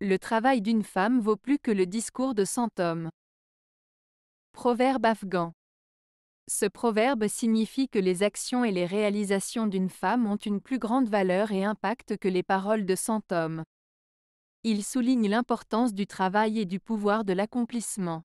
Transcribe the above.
Le travail d'une femme vaut plus que le discours de cent hommes. Proverbe afghan. Ce proverbe signifie que les actions et les réalisations d'une femme ont une plus grande valeur et impact que les paroles de cent hommes. Il souligne l'importance du travail et du pouvoir de l'accomplissement.